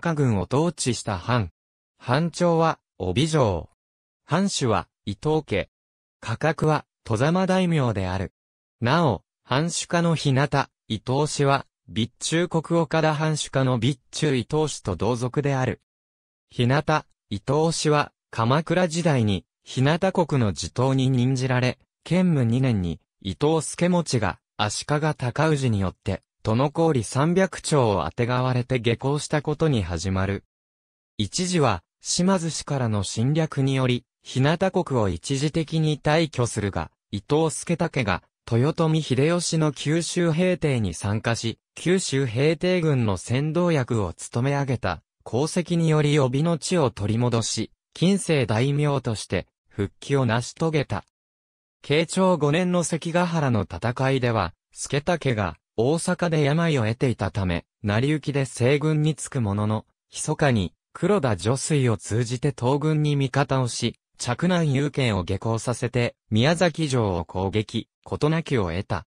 家軍を統治した藩。藩長は、帯城。藩主は、伊藤家。価格は、戸様大名である。なお、藩主家の日向、伊藤氏は、備中国岡田藩主家の備中伊藤氏と同族である。日向、伊藤氏は、鎌倉時代に、日向国の地頭に任じられ、建武2年に、伊藤助持が、足利尊氏によって、殿の氷三百丁をあてがわれて下校したことに始まる。一時は、島津氏からの侵略により、日向国を一時的に退去するが、伊藤助武が、豊臣秀吉の九州平定に参加し、九州平定軍の先導役を務め上げた、功績により帯の地を取り戻し、近世大名として、復帰を成し遂げた。慶長5年の関ヶ原の戦いでは、助武が、大阪で病を得ていたため、成り行きで西軍につくものの、密かに、黒田助水を通じて東軍に味方をし、着南有権を下校させて、宮崎城を攻撃、事なきを得た。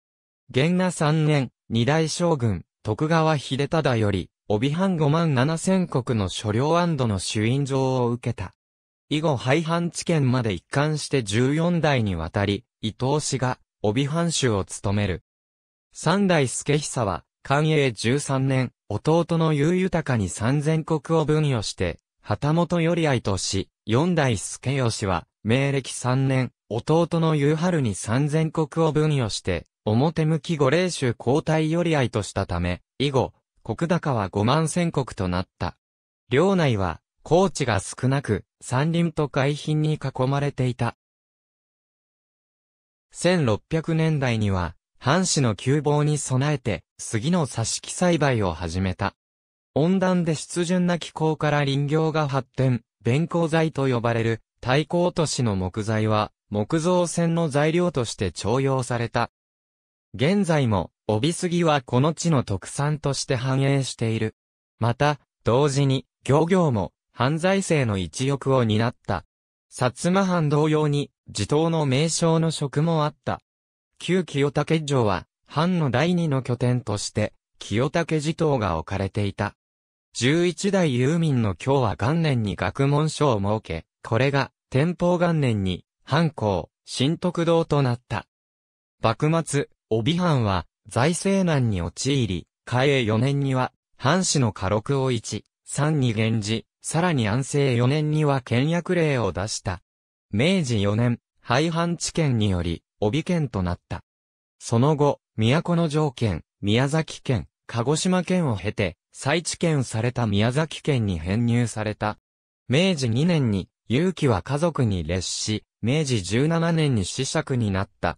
元那3年、二大将軍、徳川秀忠より、帯藩5万7千国の所領の主印状を受けた。以後廃藩置県まで一貫して14代にわたり、伊藤氏が、帯藩主を務める。三代助久は、寛永十三年、弟の優豊に三千国を分与して、旗本より愛とし、四代助義は、明暦三年、弟の夕春に三千国を分与して、表向き五霊州交代より愛としたため、以後、国高は五万千国となった。領内は、高地が少なく、山林と海浜に囲まれていた。1600年代には、藩士の窮乏に備えて、杉の挿し木栽培を始めた。温暖で湿潤な気候から林業が発展、弁光材と呼ばれる、太閤都市の木材は、木造船の材料として徴用された。現在も、帯杉はこの地の特産として繁栄している。また、同時に、漁業も、犯罪性の一翼を担った。薩摩藩同様に、地頭の名称の職もあった。旧清武城は、藩の第二の拠点として、清武寺頭が置かれていた。十一代遊民の京は元年に学問所を設け、これが、天保元年に、藩校、新徳堂となった。幕末、帯藩は、財政難に陥り、嘉永四年には、藩士の家禄を一、三に源氏、さらに安政四年には倹約令を出した。明治四年、廃藩置県により、帯県となった。その後、都城県、宮崎県、鹿児島県を経て、再知県された宮崎県に編入された。明治2年に、勇気は家族に列し、明治17年に死釈になった。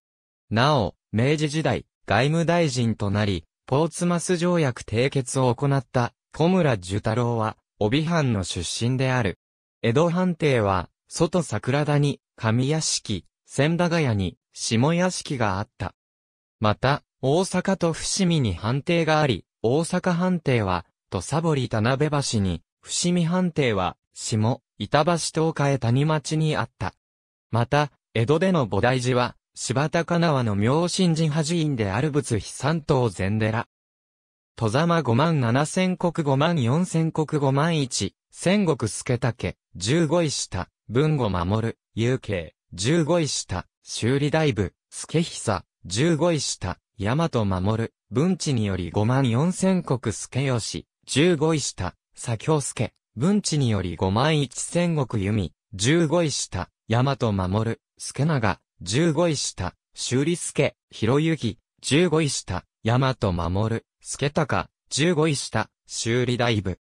なお、明治時代、外務大臣となり、ポーツマス条約締結を行った小村寿太郎は、帯藩の出身である。江戸藩邸は、外桜田に、上屋敷、千駄ヶ谷に、下屋敷があった。また、大阪と伏見に判定があり、大阪判定は、土ボり田辺橋に、伏見判定は、下、板橋東海谷町にあった。また、江戸での菩提寺は、柴田金輪の明神寺派寺院である仏非三島禅寺。戸ざま五万七千国五万四千国五万一、千石助武、十五位下、文後守る、有形。15位下、修理大部、助久、15位下、大和守、文治により5万4千国助吉、15位下、左京助、文治により5万1千国弓、15位下、大和守、助長、15位下、修理助、広行、15位下、大和守、助高、15位下、修理大部。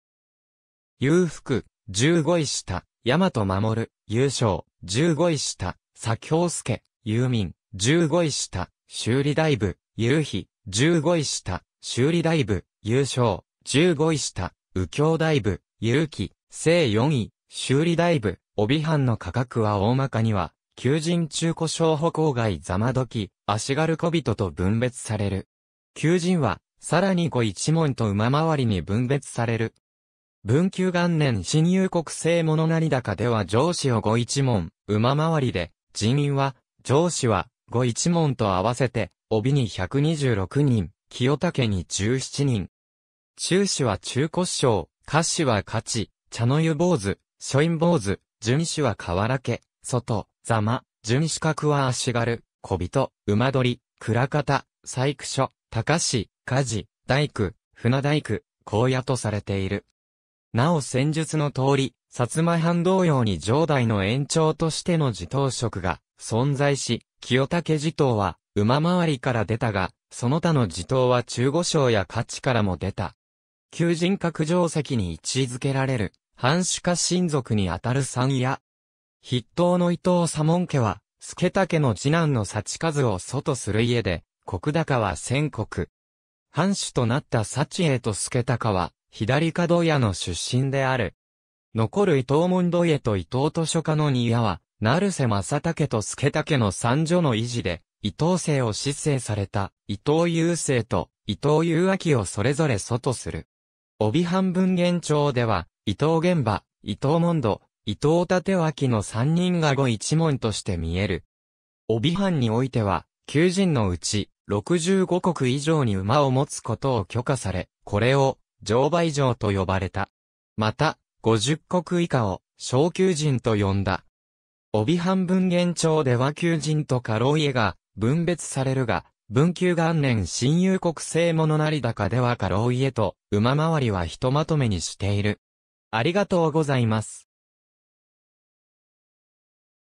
裕福、15位下、大和守、優勝、15位下、佐京介、遊民、15位下、修理大部、夕日、15位下、修理大部、優勝、15位下、右京大部、勇気、正4位、修理大部、帯藩の価格は大まかには、求人中古商歩行外ざまどき、足軽小人と分別される。求人は、さらに5一門と馬回りに分別される。文久元年新入国制物なり高では上司を五一門、馬回りで、人員は、上司は、五一門と合わせて、帯に126人、清武に17人。中氏は中古章、下氏は勝ち、茶の湯坊主、書院坊主、順氏は河原家、外、座間、順四角は足軽、小人、馬取、倉方、細工所、高氏、家事、大工、船大工、荒野とされている。なお戦術の通り、薩摩藩同様に上代の延長としての自頭職が存在し、清武自頭は馬回りから出たが、その他の自頭は中五省や価値からも出た。旧人格定石に位置づけられる、藩主家親族にあたる三や、筆頭の伊藤左門家は、助武の次男の幸数を祖とする家で、国高は千国。藩主となった幸栄と助高は、左角屋の出身である。残る伊藤門戸家と伊藤図書家の二屋は、成瀬正武と助武の三女の維持で、伊藤姓を失勢された、伊藤雄生と伊藤雄明をそれぞれ祖とする。帯半文現帳では、伊藤玄馬、伊藤門戸、伊藤立脇の三人が五一門として見える。帯半においては、旧人のうち、65国以上に馬を持つことを許可され、これを、上倍上と呼ばれた。また、五十国以下を、小級人と呼んだ。帯半分現庁では旧人と家老家が分別されるが、文久元年新友国製物成高では家老家と馬回りはひとまとめにしている。ありがとうございます。